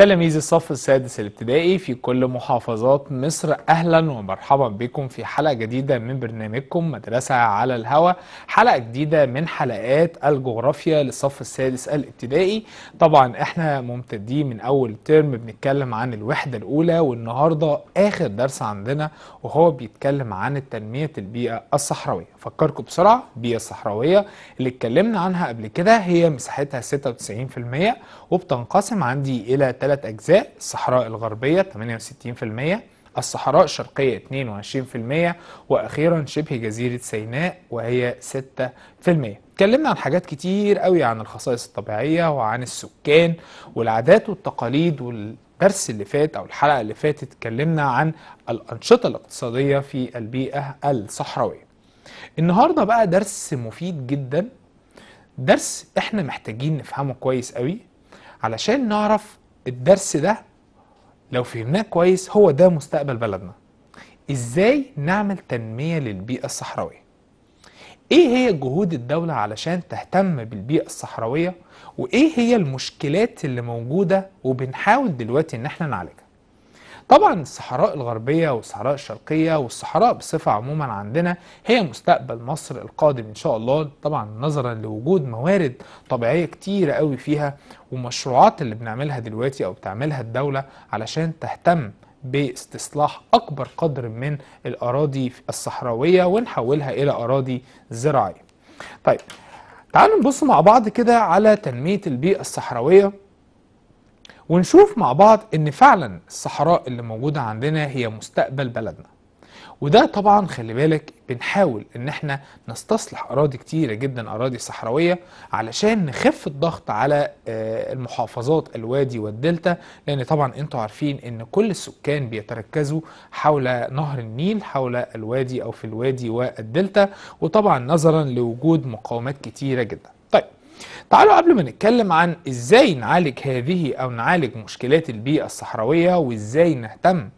تلاميذ الصف السادس الابتدائي في كل محافظات مصر أهلا ومرحبا بكم في حلقة جديدة من برنامجكم مدرسة على الهواء حلقة جديدة من حلقات الجغرافيا للصف السادس الابتدائي طبعا احنا ممتدين من أول ترم بنتكلم عن الوحدة الأولى والنهاردة آخر درس عندنا وهو بيتكلم عن التنمية البيئة الصحراوية فكركم بسرعة البيئة الصحراوية اللي اتكلمنا عنها قبل كده هي مساحتها 96% وبتنقسم عندي إلى ثلاث أجزاء الصحراء الغربية 68% الصحراء الشرقية 22% وأخيرا شبه جزيرة سيناء وهي 6% اتكلمنا عن حاجات كتير قوي عن الخصائص الطبيعية وعن السكان والعادات والتقاليد والدرس اللي فات أو الحلقة اللي فاتت اتكلمنا عن الأنشطة الاقتصادية في البيئة الصحراوية النهاردة بقى درس مفيد جدا درس احنا محتاجين نفهمه كويس قوي علشان نعرف الدرس ده لو فهمناه كويس هو ده مستقبل بلدنا ازاي نعمل تنمية للبيئة الصحراوية ايه هي جهود الدولة علشان تهتم بالبيئة الصحراوية وايه هي المشكلات اللي موجودة وبنحاول دلوقتي ان احنا نعالجها طبعا الصحراء الغربية والصحراء الشرقية والصحراء بصفة عموما عندنا هي مستقبل مصر القادم إن شاء الله طبعا نظرا لوجود موارد طبيعية كتيرة قوي فيها ومشروعات اللي بنعملها دلوقتي أو بتعملها الدولة علشان تهتم باستصلاح أكبر قدر من الأراضي الصحراوية ونحولها إلى أراضي زراعية طيب تعالوا نبص مع بعض كده على تنمية البيئة الصحراوية ونشوف مع بعض ان فعلا الصحراء اللي موجودة عندنا هي مستقبل بلدنا وده طبعا خلي بالك بنحاول ان احنا نستصلح اراضي كتيره جدا اراضي صحراويه علشان نخف الضغط على آه، المحافظات الوادي والدلتا لان طبعا انتوا عارفين ان كل السكان بيتركزوا حول نهر النيل حول الوادي او في الوادي والدلتا وطبعا نظرا لوجود مقاومات كتيره جدا طيب تعالوا قبل ما نتكلم عن ازاي نعالج هذه او نعالج مشكلات البيئة الصحراوية وازاي نهتم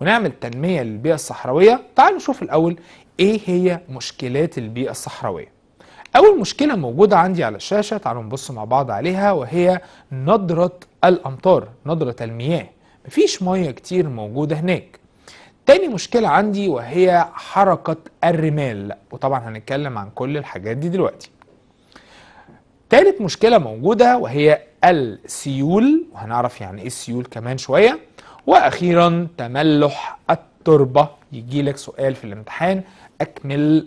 ونعمل تنمية للبيئة الصحراوية تعالوا نشوف الاول ايه هي مشكلات البيئة الصحراوية اول مشكلة موجودة عندي على الشاشة تعالوا نبص مع بعض عليها وهي ندرة الامطار ندرة المياه مفيش مية كتير موجودة هناك تاني مشكلة عندي وهي حركة الرمال وطبعا هنتكلم عن كل الحاجات دي دلوقتي تالت مشكلة موجودة وهي السيول وهنعرف يعني ايه السيول كمان شوية واخيرا تملح التربة يجي لك سؤال في الامتحان اكمل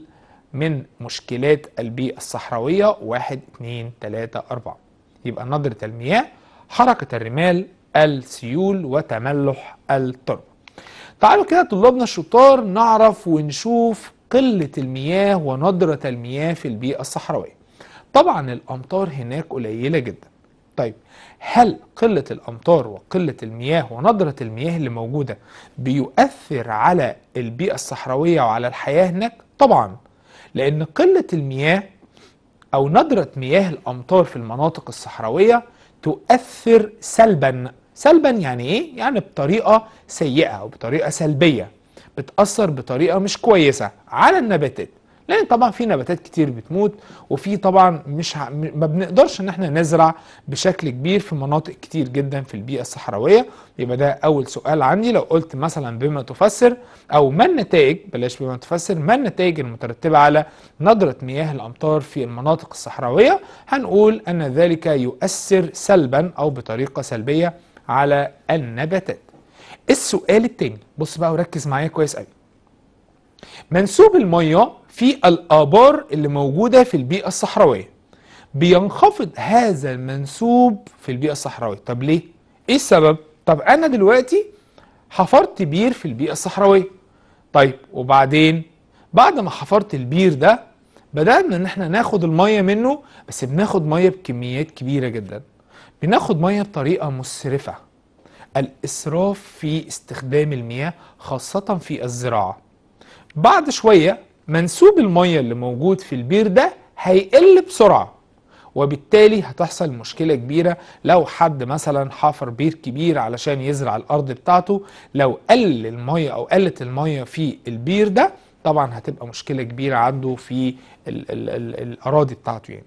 من مشكلات البيئة الصحراوية واحد اتنين تلاتة اربعة يبقى ندرة المياه حركة الرمال السيول وتملح التربة تعالوا كده طلابنا الشطار نعرف ونشوف قلة المياه وندرة المياه في البيئة الصحراوية طبعا الامطار هناك قليله جدا طيب هل قله الامطار وقله المياه وندره المياه اللي موجوده بيؤثر على البيئه الصحراويه وعلى الحياه هناك طبعا لان قله المياه او ندره مياه الامطار في المناطق الصحراويه تؤثر سلبا سلبا يعني ايه يعني بطريقه سيئه او بطريقه سلبيه بتاثر بطريقه مش كويسه على النباتات لان طبعا في نباتات كتير بتموت وفي طبعا مش ه... ما بنقدرش ان احنا نزرع بشكل كبير في مناطق كتير جدا في البيئه الصحراويه يبقى ده اول سؤال عندي لو قلت مثلا بما تفسر او ما النتائج بلاش بما تفسر ما النتائج المترتبه على ندره مياه الامطار في المناطق الصحراويه هنقول ان ذلك يؤثر سلبا او بطريقه سلبيه على النباتات السؤال التاني بص بقى وركز معايا كويس قوي منسوب الميه في الآبار اللي موجودة في البيئة الصحراوية بينخفض هذا المنسوب في البيئة الصحراوية طب ليه؟ إيه السبب؟ طب أنا دلوقتي حفرت بير في البيئة الصحراوية طيب وبعدين بعد ما حفرت البير ده بدأنا إن إحنا ناخد المية منه بس بناخد مية بكميات كبيرة جدا بناخد مية بطريقة مسرفة الإسراف في استخدام المياه خاصة في الزراعة بعد شوية منسوب المية اللي موجود في البير ده هيقل بسرعة وبالتالي هتحصل مشكلة كبيرة لو حد مثلا حفر بير كبير علشان يزرع الأرض بتاعته لو قل المية أو قلت المية في البير ده طبعا هتبقى مشكلة كبيرة عنده في الـ الـ الـ الأراضي بتاعته يعني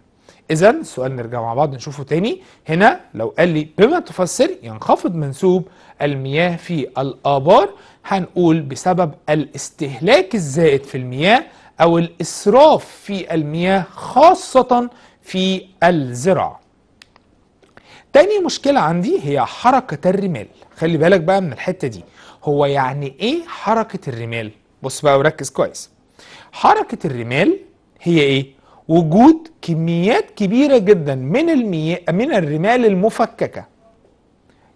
اذا السؤال نرجع مع بعض نشوفه تاني هنا لو قال لي بما تفسر ينخفض منسوب المياه في الابار هنقول بسبب الاستهلاك الزائد في المياه او الاسراف في المياه خاصه في الزراعه تاني مشكلة عندي هي حركة الرمال خلي بالك بقى من الحتة دي هو يعني ايه حركة الرمال بص بقى وركز كويس حركة الرمال هي ايه وجود كميات كبيرة جدا من المي... من الرمال المفككة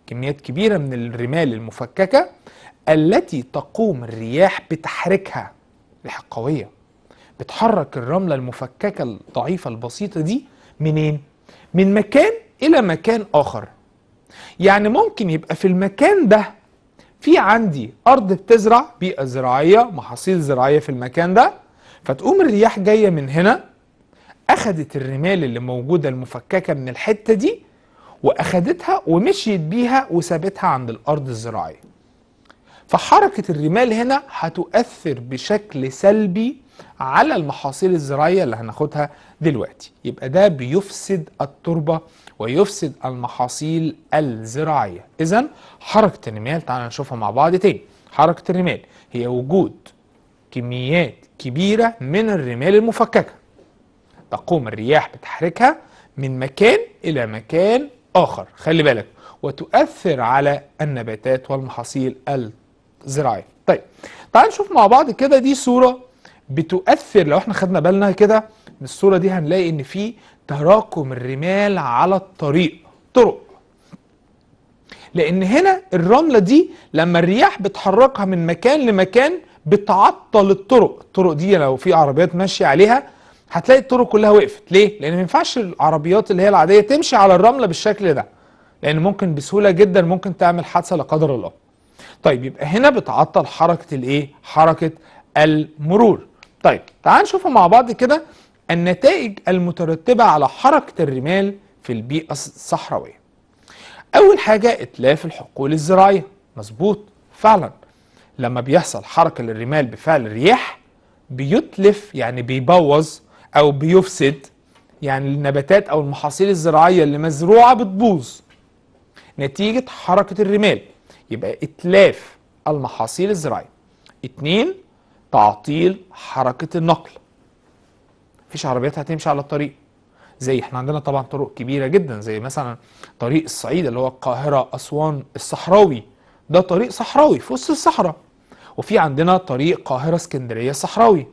كميات كبيرة من الرمال المفككة التي تقوم الرياح بتحريكها رياح قوية بتحرك الرملة المفككة الضعيفة البسيطة دي منين؟ من مكان إلى مكان آخر يعني ممكن يبقى في المكان ده في عندي أرض بتزرع بيئة زراعية محاصيل زراعية في المكان ده فتقوم الرياح جاية من هنا اخذت الرمال اللي موجوده المفككه من الحته دي واخدتها ومشيت بيها وسابتها عند الارض الزراعيه فحركه الرمال هنا هتؤثر بشكل سلبي على المحاصيل الزراعيه اللي هناخدها دلوقتي يبقى ده بيفسد التربه ويفسد المحاصيل الزراعيه اذا حركه الرمال تعالى نشوفها مع بعض تاني حركه الرمال هي وجود كميات كبيره من الرمال المفككه تقوم الرياح بتحركها من مكان إلى مكان آخر خلي بالك وتؤثر على النباتات والمحاصيل الزراعية طيب تعال نشوف مع بعض كده دي صورة بتؤثر لو احنا خدنا بالنا كده من الصورة دي هنلاقي ان في تراكم الرمال على الطريق طرق لان هنا الرملة دي لما الرياح بتحركها من مكان لمكان بتعطل الطرق الطرق دي لو في عربيات ماشية عليها هتلاقي الطرق كلها وقفت ليه لان ما ينفعش العربيات اللي هي العاديه تمشي على الرمله بالشكل ده لان ممكن بسهوله جدا ممكن تعمل حادثه لا قدر الله طيب يبقى هنا بتعطل حركه الايه حركه المرور طيب تعال نشوف مع بعض كده النتائج المترتبه على حركه الرمال في البيئه الصحراويه اول حاجه اتلاف الحقول الزراعيه مظبوط فعلا لما بيحصل حركه للرمال بفعل الرياح بيتلف يعني بيبوظ او بيفسد يعني النباتات او المحاصيل الزراعيه اللي مزروعه بتبوظ نتيجه حركه الرمال يبقى اتلاف المحاصيل الزراعيه اتنين تعطيل حركه النقل مفيش عربيات هتمشي على الطريق زي احنا عندنا طبعا طرق كبيره جدا زي مثلا طريق الصعيد اللي هو القاهره اسوان الصحراوي ده طريق صحراوي في وسط الصحراء وفي عندنا طريق قاهره اسكندريه صحراوي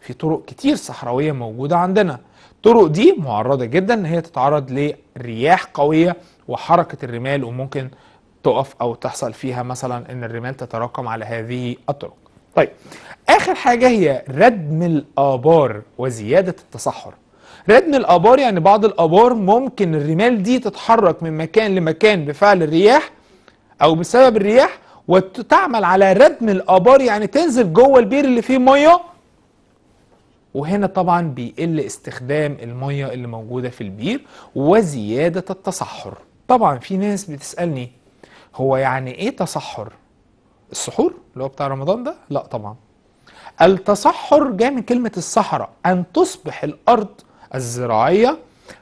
في طرق كتير صحراوية موجودة عندنا الطرق دي معرضة جدا ان هي تتعرض لرياح قوية وحركة الرمال وممكن تقف او تحصل فيها مثلا ان الرمال تتراكم على هذه الطرق طيب اخر حاجة هي ردم الابار وزيادة التصحر ردم الابار يعني بعض الابار ممكن الرمال دي تتحرك من مكان لمكان بفعل الرياح او بسبب الرياح وتعمل على ردم الابار يعني تنزل جوه البير اللي فيه ميه وهنا طبعا بيقل استخدام المية اللي موجودة في البير وزيادة التصحر طبعا في ناس بتسألني هو يعني ايه تصحر السحور اللي هو بتاع رمضان ده لا طبعا التصحر جاء من كلمة الصحراء أن تصبح الأرض الزراعية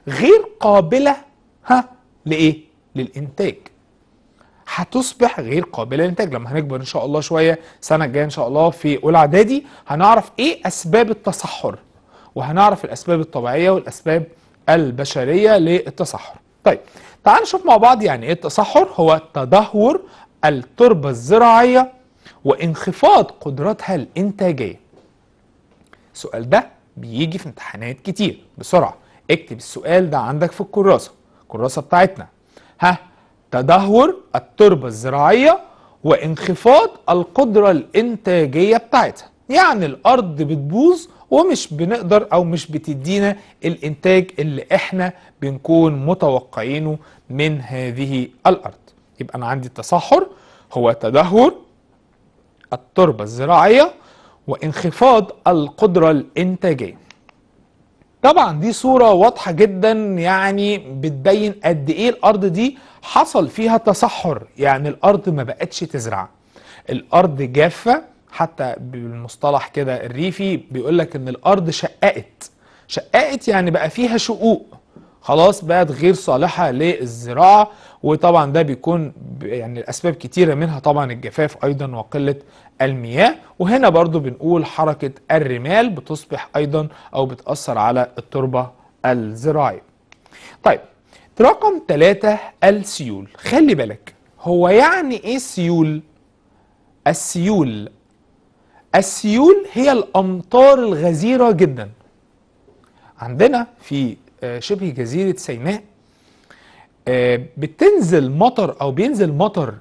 غير قابلة ها لإيه؟ للإنتاج هتصبح غير قابله للانتاج لما هنكبر ان شاء الله شويه السنه الجايه ان شاء الله في اولى اعدادي هنعرف ايه اسباب التصحر وهنعرف الاسباب الطبيعيه والاسباب البشريه للتصحر طيب تعال نشوف مع بعض يعني ايه التصحر هو تدهور التربه الزراعيه وانخفاض قدرتها الانتاجيه السؤال ده بيجي في امتحانات كتير بسرعه اكتب السؤال ده عندك في الكراسه الكراسه بتاعتنا ها تدهور التربة الزراعية وانخفاض القدرة الانتاجية بتاعتها يعني الارض بتبوظ ومش بنقدر او مش بتدينا الانتاج اللي احنا بنكون متوقعينه من هذه الارض يبقى انا عندي التصحر هو تدهور التربة الزراعية وانخفاض القدرة الانتاجية طبعا دي صورة واضحة جدا يعني بتبين قد ايه الارض دي حصل فيها تصحر يعني الارض ما بقتش تزرع الارض جافة حتى بالمصطلح كده الريفي بيقولك ان الارض شققت شققت يعني بقى فيها شقوق خلاص بقت غير صالحة للزراعة وطبعا ده بيكون يعني الأسباب كتيرة منها طبعا الجفاف أيضا وقلة المياه وهنا برضو بنقول حركة الرمال بتصبح أيضا أو بتأثر على التربة الزراعية طيب رقم ثلاثة السيول خلي بالك هو يعني إيه سيول؟ السيول السيول هي الأمطار الغزيرة جدا عندنا في آه، شبه جزيرة سيناء آه، بتنزل مطر أو بينزل مطر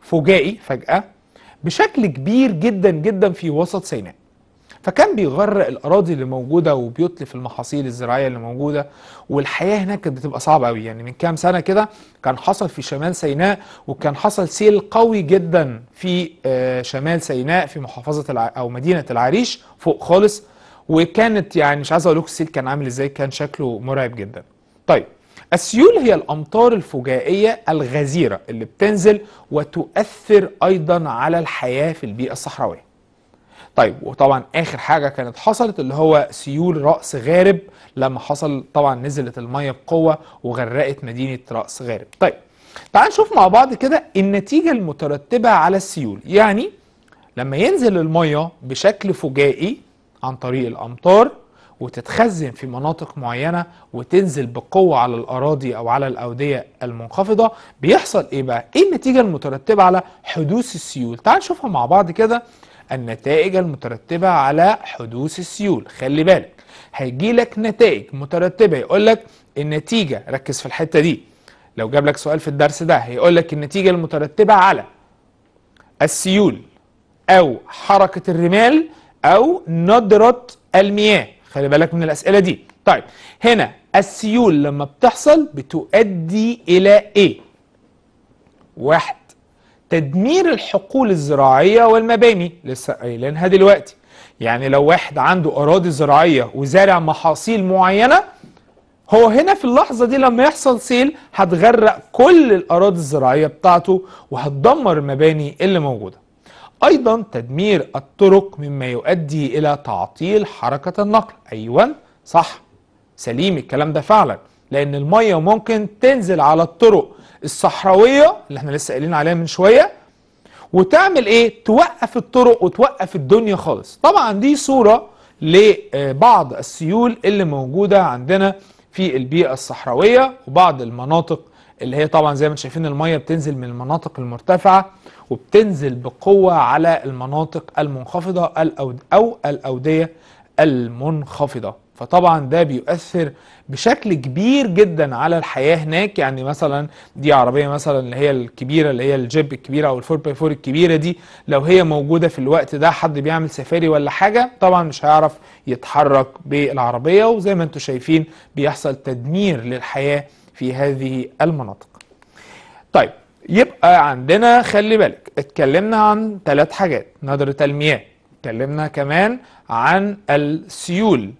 فجائي فجأة بشكل كبير جدا جدا في وسط سيناء فكان بيغرق الاراضي اللي موجوده وبيتلف المحاصيل الزراعيه اللي موجوده والحياه هناك كانت بتبقى صعبه قوي يعني من كام سنه كده كان حصل في شمال سيناء وكان حصل سيل قوي جدا في آه، شمال سيناء في محافظه او مدينه العريش فوق خالص وكانت يعني مش عايز اقول لكم السيل كان عامل ازاي كان شكله مرعب جدا طيب السيول هي الامطار الفجائيه الغزيره اللي بتنزل وتؤثر ايضا على الحياه في البيئه الصحراويه طيب وطبعا اخر حاجه كانت حصلت اللي هو سيول راس غارب لما حصل طبعا نزلت الميه بقوه وغرقت مدينه راس غارب طيب تعال نشوف مع بعض كده النتيجه المترتبه على السيول يعني لما ينزل الميه بشكل فجائي عن طريق الأمطار وتتخزن في مناطق معينة وتنزل بقوة على الأراضي أو على الأودية المنخفضة بيحصل إيه بقى؟ إيه النتيجة المترتبة على حدوث السيول؟ تعال نشوفها مع بعض كده النتائج المترتبة على حدوث السيول خلي بالك هيجي لك نتائج مترتبة يقول لك النتيجة ركز في الحتة دي لو جاب لك سؤال في الدرس ده هيقول لك النتيجة المترتبة على السيول أو حركة الرمال أو ندرة المياه خلي بالك من الأسئلة دي طيب هنا السيول لما بتحصل بتؤدي إلى إيه؟ واحد تدمير الحقول الزراعية والمباني لسه قايلينها دلوقتي يعني لو واحد عنده أراضي زراعية وزارع محاصيل معينة هو هنا في اللحظة دي لما يحصل سيل هتغرق كل الأراضي الزراعية بتاعته وهتدمر المباني اللي موجودة أيضا تدمير الطرق مما يؤدي إلى تعطيل حركة النقل أيوة صح سليم الكلام ده فعلا لأن المية ممكن تنزل على الطرق الصحراوية اللي احنا لسه قايلين عليها من شوية وتعمل ايه توقف الطرق وتوقف الدنيا خالص طبعا دي صورة لبعض السيول اللي موجودة عندنا في البيئة الصحراوية وبعض المناطق اللي هي طبعا زي ما انتم شايفين الميه بتنزل من المناطق المرتفعه وبتنزل بقوه على المناطق المنخفضه او الاوديه المنخفضه فطبعا ده بيؤثر بشكل كبير جدا على الحياه هناك يعني مثلا دي عربيه مثلا اللي هي الكبيره اللي هي الجيب الكبيره او الفور باي فور الكبيره دي لو هي موجوده في الوقت ده حد بيعمل سفاري ولا حاجه طبعا مش هيعرف يتحرك بالعربيه وزي ما انتم شايفين بيحصل تدمير للحياه في هذه المناطق طيب يبقى عندنا خلي بالك اتكلمنا عن ثلاث حاجات ندرة المياه اتكلمنا كمان عن السيول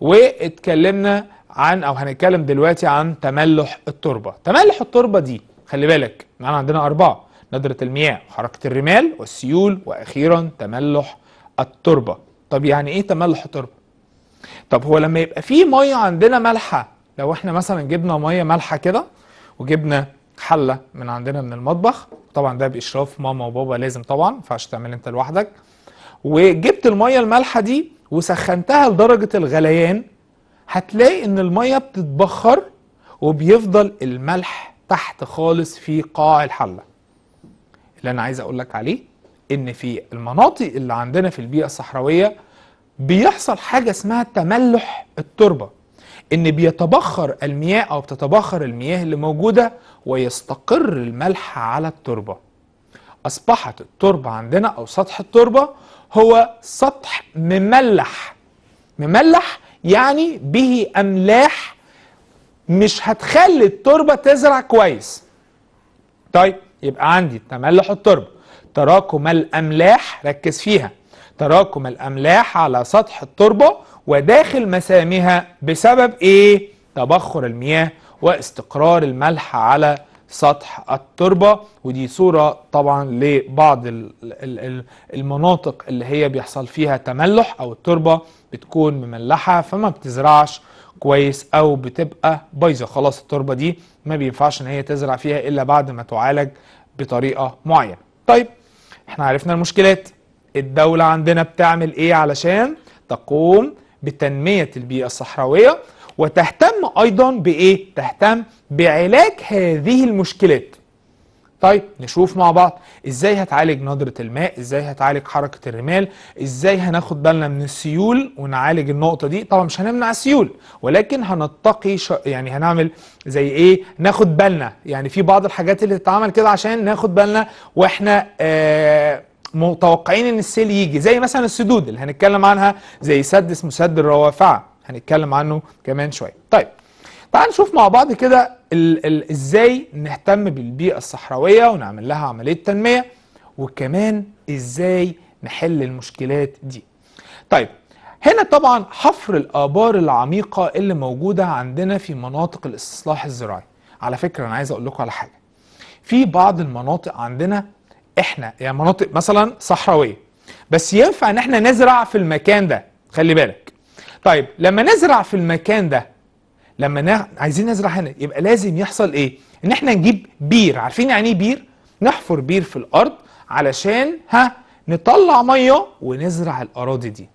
واتكلمنا عن او هنتكلم دلوقتي عن تملح التربة تملح التربة دي خلي بالك معانا يعني عندنا أربعة ندرة المياه وحركة الرمال والسيول وأخيرا تملح التربة طب يعني إيه تملح التربة؟ طب هو لما يبقى فيه مية عندنا مالحة لو احنا مثلا جبنا ميه مالحه كده وجبنا حله من عندنا من المطبخ طبعا ده باشراف ماما وبابا لازم طبعا ما ينفعش تعمل انت لوحدك وجبت الميه المالحه دي وسخنتها لدرجه الغليان هتلاقي ان الميه بتتبخر وبيفضل الملح تحت خالص في قاع الحله اللي انا عايز اقول لك عليه ان في المناطق اللي عندنا في البيئه الصحراويه بيحصل حاجه اسمها تملح التربه ان بيتبخر المياه او بتتبخر المياه اللي موجوده ويستقر الملح على التربه اصبحت التربه عندنا او سطح التربه هو سطح مملح مملح يعني به املاح مش هتخلي التربه تزرع كويس طيب يبقى عندي تملح التربه تراكم الاملاح ركز فيها تراكم الاملاح على سطح التربه وداخل مسامها بسبب ايه تبخر المياه واستقرار الملح على سطح التربة ودي صورة طبعا لبعض المناطق اللي هي بيحصل فيها تملح او التربة بتكون مملحة فما بتزرعش كويس او بتبقى بايظة خلاص التربة دي ما بينفعش ان هي تزرع فيها الا بعد ما تعالج بطريقة معينة طيب احنا عرفنا المشكلات الدولة عندنا بتعمل ايه علشان تقوم بتنمية البيئة الصحراوية وتهتم أيضا بإيه؟ تهتم بعلاج هذه المشكلات طيب نشوف مع بعض ازاي هتعالج ندرة الماء ازاي هتعالج حركة الرمال ازاي هناخد بالنا من السيول ونعالج النقطة دي طبعا مش هنمنع السيول ولكن هنتقي ش... يعني هنعمل زي ايه ناخد بالنا يعني في بعض الحاجات اللي تتعمل كده عشان ناخد بالنا واحنا آه متوقعين ان السيل يجي زي مثلا السدود اللي هنتكلم عنها زي سد اسمه سد الروافعه هنتكلم عنه كمان شويه طيب تعال نشوف مع بعض كده ازاي نهتم بالبيئه الصحراويه ونعمل لها عمليه تنميه وكمان ازاي نحل المشكلات دي طيب هنا طبعا حفر الآبار العميقة اللي موجودة عندنا في مناطق الاستصلاح الزراعي على فكرة أنا عايز أقول لكم على حاجة في بعض المناطق عندنا احنا يعني مناطق مثلا صحراويه بس ينفع ان احنا نزرع في المكان ده خلي بالك طيب لما نزرع في المكان ده لما نا... عايزين نزرع هنا يبقى لازم يحصل ايه ان احنا نجيب بير عارفين يعني ايه بير نحفر بير في الارض علشان ها نطلع ميه ونزرع الاراضي دي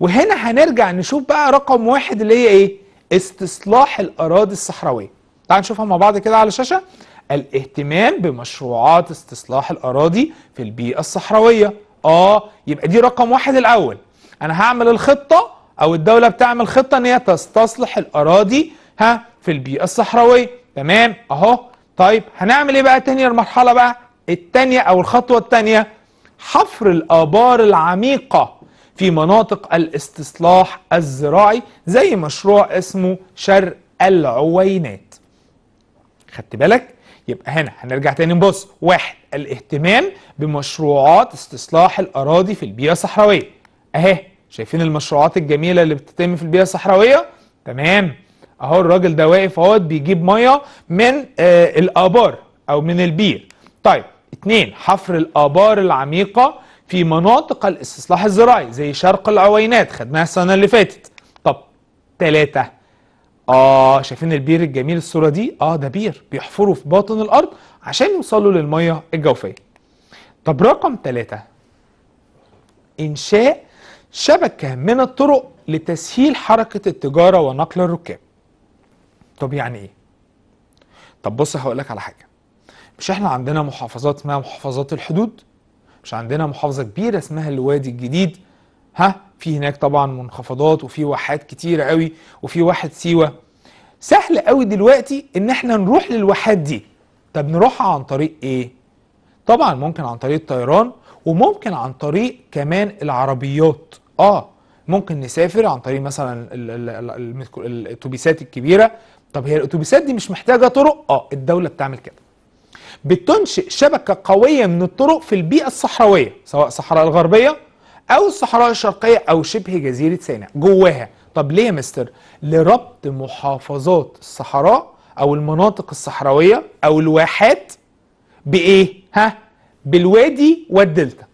وهنا هنرجع نشوف بقى رقم واحد اللي هي ايه استصلاح الاراضي الصحراويه تعال نشوفها مع بعض كده على الشاشه الاهتمام بمشروعات استصلاح الأراضي في البيئة الصحراوية آه يبقى دي رقم واحد الأول أنا هعمل الخطة أو الدولة بتعمل خطة إن هي تستصلح الأراضي ها في البيئة الصحراوية تمام أهو طيب هنعمل إيه بقى تاني المرحلة بقى التانية أو الخطوة التانية حفر الآبار العميقة في مناطق الاستصلاح الزراعي زي مشروع اسمه شرق العوينات خدت بالك يبقى هنا هنرجع تاني نبص واحد الاهتمام بمشروعات استصلاح الأراضي في البيئة الصحراوية أهي شايفين المشروعات الجميلة اللي بتتم في البيئة الصحراوية تمام أهو الراجل ده واقف اهوت بيجيب مية من آه الآبار أو من البير طيب اتنين حفر الآبار العميقة في مناطق الاستصلاح الزراعي زي شرق العوينات خدناها السنة اللي فاتت طب تلاتة اه شايفين البير الجميل الصوره دي اه ده بير بيحفروا في باطن الارض عشان يوصلوا للميه الجوفيه طب رقم ثلاثة انشاء شبكه من الطرق لتسهيل حركه التجاره ونقل الركاب طب يعني ايه طب بص هقول لك على حاجه مش احنا عندنا محافظات اسمها محافظات الحدود مش عندنا محافظه كبيره اسمها الوادي الجديد ها في هناك طبعا منخفضات وفي واحات كتير قوي وفي واحد سيوه سهل قوي دلوقتي ان احنا نروح للواحات دي طب نروحها عن طريق ايه طبعا ممكن عن طريق الطيران وممكن عن طريق كمان العربيات اه ممكن نسافر عن طريق مثلا الاتوبيسات الكبيره طب هي الاتوبيسات دي مش محتاجه طرق اه الدوله بتعمل كده بتنشئ شبكه قويه من الطرق في البيئه الصحراويه سواء الصحراء الغربيه او الصحراء الشرقيه او شبه جزيره سيناء جواها طب ليه يا مستر لربط محافظات الصحراء او المناطق الصحراويه او الواحات بايه ها بالوادي والدلتا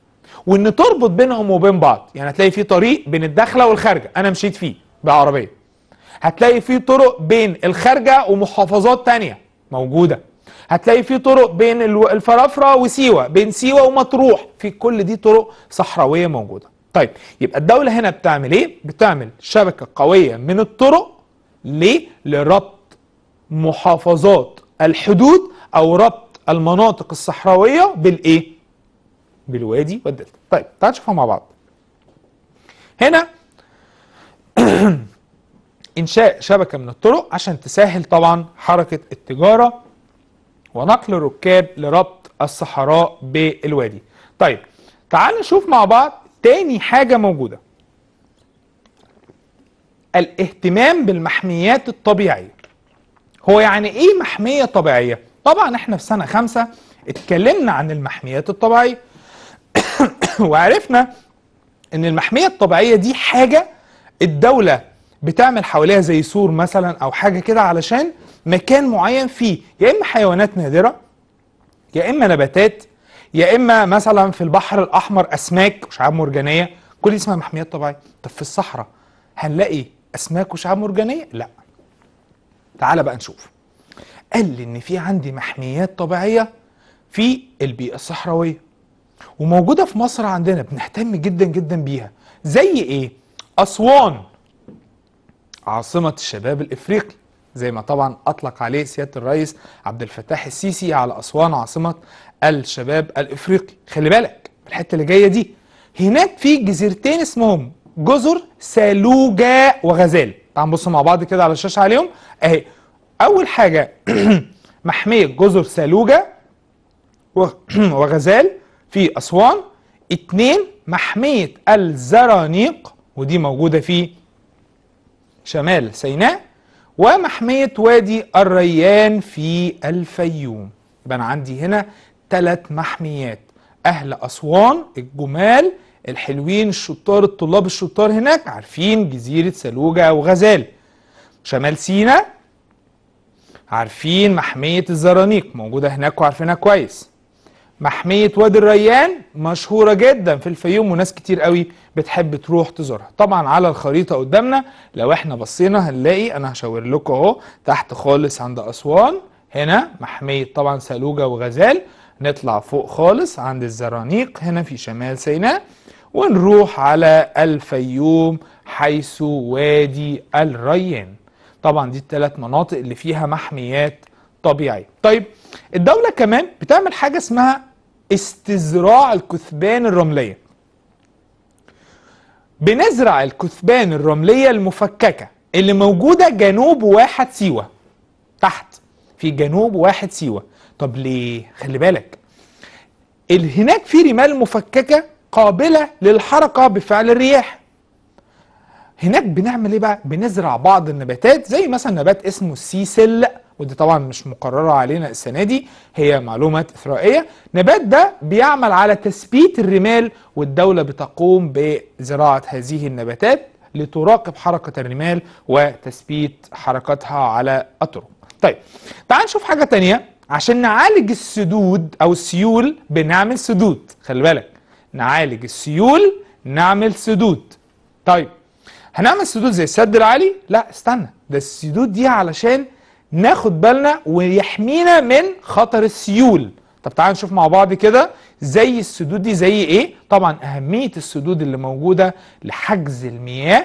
وان تربط بينهم وبين بعض يعني هتلاقي في طريق بين الداخله والخارجه انا مشيت فيه بعربيه هتلاقي في طرق بين الخارجه ومحافظات تانية موجوده هتلاقي في طرق بين الفرافره وسيوه بين سيوه ومطروح في كل دي طرق صحراويه موجوده طيب يبقى الدوله هنا بتعمل ايه بتعمل شبكه قويه من الطرق ليه لربط محافظات الحدود او ربط المناطق الصحراويه بالايه بالوادي والدلتا طيب تعال نشوفها مع بعض هنا انشاء شبكه من الطرق عشان تسهل طبعا حركه التجاره ونقل الركاب لربط الصحراء بالوادي طيب تعال نشوف مع بعض تاني حاجة موجودة الاهتمام بالمحميات الطبيعية هو يعني ايه محمية طبيعية؟ طبعا احنا في سنة خمسة اتكلمنا عن المحميات الطبيعية وعرفنا ان المحمية الطبيعية دي حاجة الدولة بتعمل حواليها زي سور مثلا او حاجة كده علشان مكان معين فيه يا اما حيوانات نادره يا اما نباتات يا اما مثلا في البحر الاحمر اسماك وشعاب مرجانيه كل دي اسمها محميات طبيعيه طب في الصحراء هنلاقي اسماك وشعاب مرجانيه لا تعال بقى نشوف قال لي ان في عندي محميات طبيعيه في البيئه الصحراويه وموجوده في مصر عندنا بنهتم جدا جدا بيها زي ايه اسوان عاصمه الشباب الافريقي زي ما طبعا أطلق عليه سيادة الرئيس عبد الفتاح السيسي على أسوان عاصمة الشباب الإفريقي خلي بالك الحتة اللي جاية دي هناك في جزيرتين اسمهم جزر سالوجا وغزال تعال نبص مع بعض كده على الشاشة عليهم أهي أول حاجة محمية جزر سالوجا وغزال في أسوان اتنين محمية الزرانيق ودي موجودة في شمال سيناء ومحمية وادي الريان في الفيوم يبقى أنا عندي هنا ثلاث محميات أهل أسوان الجمال الحلوين الشطار الطلاب الشطار هناك عارفين جزيرة سلوجة وغزال شمال سينا عارفين محمية الزرانيق موجودة هناك وعارفينها كويس محمية وادي الريان مشهورة جدا في الفيوم وناس كتير قوي بتحب تروح تزورها طبعا على الخريطة قدامنا لو احنا بصينا هنلاقي انا هشاور لكم اهو تحت خالص عند اسوان هنا محمية طبعا سالوجه وغزال نطلع فوق خالص عند الزرانيق هنا في شمال سيناء ونروح على الفيوم حيث وادي الريان طبعا دي الثلاث مناطق اللي فيها محميات طبيعية طيب الدولة كمان بتعمل حاجة اسمها استزراع الكثبان الرملية بنزرع الكثبان الرملية المفككة اللي موجودة جنوب واحد سيوة تحت في جنوب واحد سيوة طب ليه؟ خلي بالك هناك في رمال مفككة قابلة للحركة بفعل الرياح هناك بنعمل ايه بقى؟ بنزرع بعض النباتات زي مثلا نبات اسمه السيسل ودي طبعا مش مقررة علينا السنة دي هي معلومات إثرائية نبات ده بيعمل على تثبيت الرمال والدولة بتقوم بزراعة هذه النباتات لتراقب حركة الرمال وتثبيت حركتها على الطرق طيب تعال نشوف حاجة تانية عشان نعالج السدود أو السيول بنعمل سدود خلي بالك نعالج السيول نعمل سدود طيب هنعمل سدود زي السد العالي لا استنى ده السدود دي علشان ناخد بالنا ويحمينا من خطر السيول طب تعال نشوف مع بعض كده زي السدود دي زي ايه طبعا اهميه السدود اللي موجوده لحجز المياه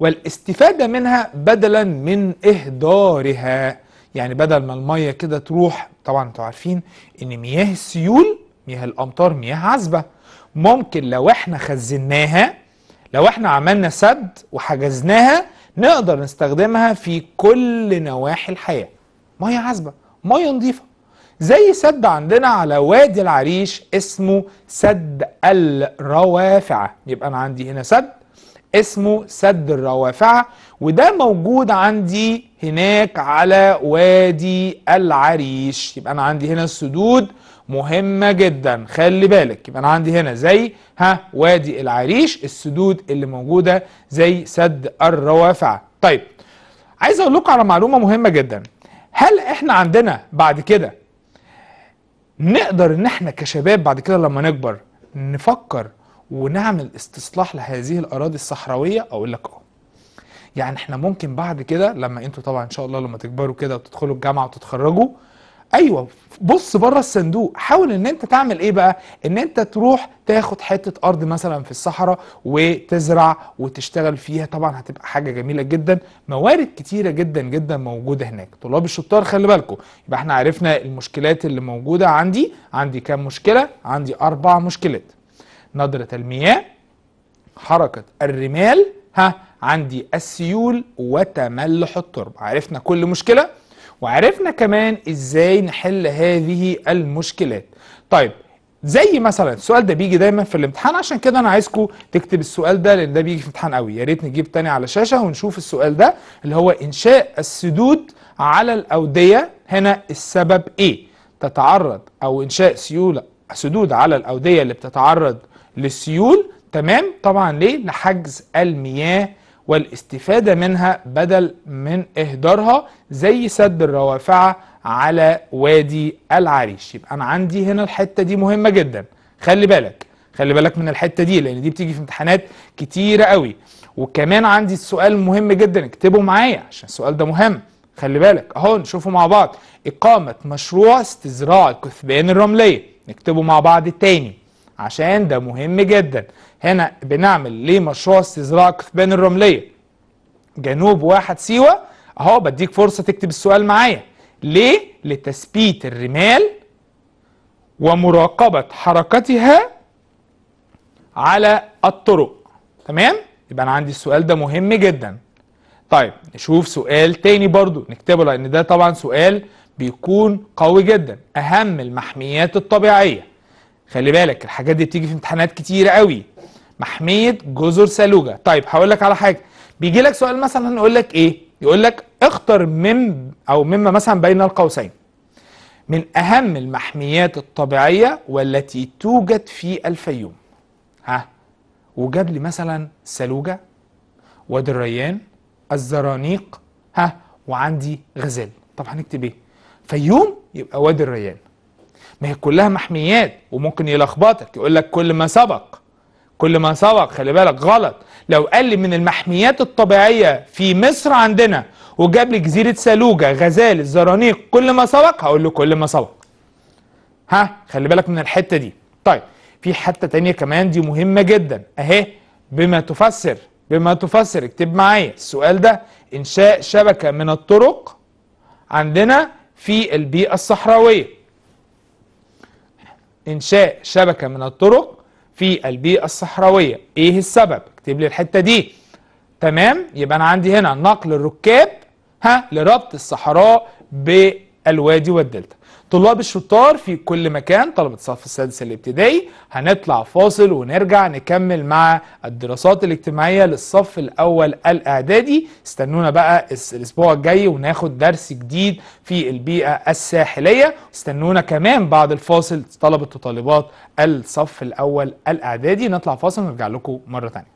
والاستفاده منها بدلا من اهدارها يعني بدل ما الميه كده تروح طبعا انتوا عارفين ان مياه السيول مياه الامطار مياه عذبه ممكن لو احنا خزناها لو احنا عملنا سد وحجزناها نقدر نستخدمها في كل نواحي الحياة مية عذبة مية نظيفة زي سد عندنا على وادي العريش اسمه سد الروافعة يبقى أنا عندي هنا سد اسمه سد الروافعة وده موجود عندي هناك على وادي العريش يبقى أنا عندي هنا السدود مهمة جدا خلي بالك يبقى أنا عندي هنا زي ها وادي العريش السدود اللي موجودة زي سد الروافع طيب عايز أقول لكم على معلومة مهمة جدا هل إحنا عندنا بعد كده نقدر إن إحنا كشباب بعد كده لما نكبر نفكر ونعمل استصلاح لهذه الأراضي الصحراوية أقول لك أه يعني احنا ممكن بعد كده لما انتوا طبعا ان شاء الله لما تكبروا كده وتدخلوا الجامعه وتتخرجوا ايوه بص بره الصندوق حاول ان انت تعمل ايه بقى ان انت تروح تاخد حته ارض مثلا في الصحراء وتزرع وتشتغل فيها طبعا هتبقى حاجه جميله جدا موارد كتيره جدا جدا موجوده هناك طلاب الشطار خلي بالكم يبقى احنا عرفنا المشكلات اللي موجوده عندي عندي كام مشكله عندي اربع مشكلات نضره المياه حركه الرمال ها عندي السيول وتملح التربه عرفنا كل مشكله وعرفنا كمان ازاي نحل هذه المشكلات طيب زي مثلا السؤال ده بيجي دايما في الامتحان عشان كده انا عايزكم تكتب السؤال ده لان ده بيجي في الامتحان قوي يا ريت نجيب تاني على شاشه ونشوف السؤال ده اللي هو انشاء السدود على الاوديه هنا السبب ايه تتعرض او انشاء سيوله سدود على الاوديه اللي بتتعرض للسيول تمام طبعا ليه لحجز المياه والاستفادة منها بدل من إهدارها زي سد الروافعة على وادي العريش يبقى أنا عندي هنا الحتة دي مهمة جدا خلي بالك خلي بالك من الحتة دي لأن دي بتيجي في امتحانات كتيرة قوي وكمان عندي السؤال مهم جدا اكتبه معايا عشان السؤال ده مهم خلي بالك اهو نشوفه مع بعض إقامة مشروع استزراع الكثبان الرملية نكتبه مع بعض تاني عشان ده مهم جدا هنا بنعمل ليه مشروع استزراع بين الرمليه جنوب واحد سيوه اهو بديك فرصه تكتب السؤال معايا ليه لتثبيت الرمال ومراقبه حركتها على الطرق تمام يبقى انا عندي السؤال ده مهم جدا طيب نشوف سؤال تاني برضو نكتبه لان ده طبعا سؤال بيكون قوي جدا اهم المحميات الطبيعيه خلي بالك الحاجات دي بتيجي في امتحانات كتير قوي محميه جزر سالوجا طيب هقول لك على حاجه بيجي لك سؤال مثلا يقول لك ايه يقول لك اختر من او مما مثلا بين القوسين من اهم المحميات الطبيعيه والتي توجد في الفيوم ها وجاب لي مثلا سالوجة وادي الريان الزرانيق ها وعندي غزال طب هنكتب ايه فيوم يبقى وادي الريان ما هي كلها محميات وممكن يلخبطك يقول لك كل ما سبق كل ما سبق خلي بالك غلط لو قال لي من المحميات الطبيعيه في مصر عندنا وجاب لي جزيره سالوجه غزال الزرانيق كل ما سبق هقول له كل ما سبق ها خلي بالك من الحته دي طيب في حته تانية كمان دي مهمه جدا اهي بما تفسر بما تفسر اكتب معايا السؤال ده انشاء شبكه من الطرق عندنا في البيئه الصحراويه انشاء شبكه من الطرق في البيئه الصحراويه ايه السبب اكتب لي الحته دي تمام يبقى انا عندي هنا نقل الركاب ها لربط الصحراء بالوادي والدلتا طلاب الشطار في كل مكان طلبة الصف السادس الابتدائي هنطلع فاصل ونرجع نكمل مع الدراسات الاجتماعية للصف الأول الإعدادي استنونا بقى الأسبوع الجاي وناخد درس جديد في البيئة الساحلية استنونا كمان بعد الفاصل طلبة وطالبات الصف الأول الإعدادي نطلع فاصل ونرجع لكم مرة تانية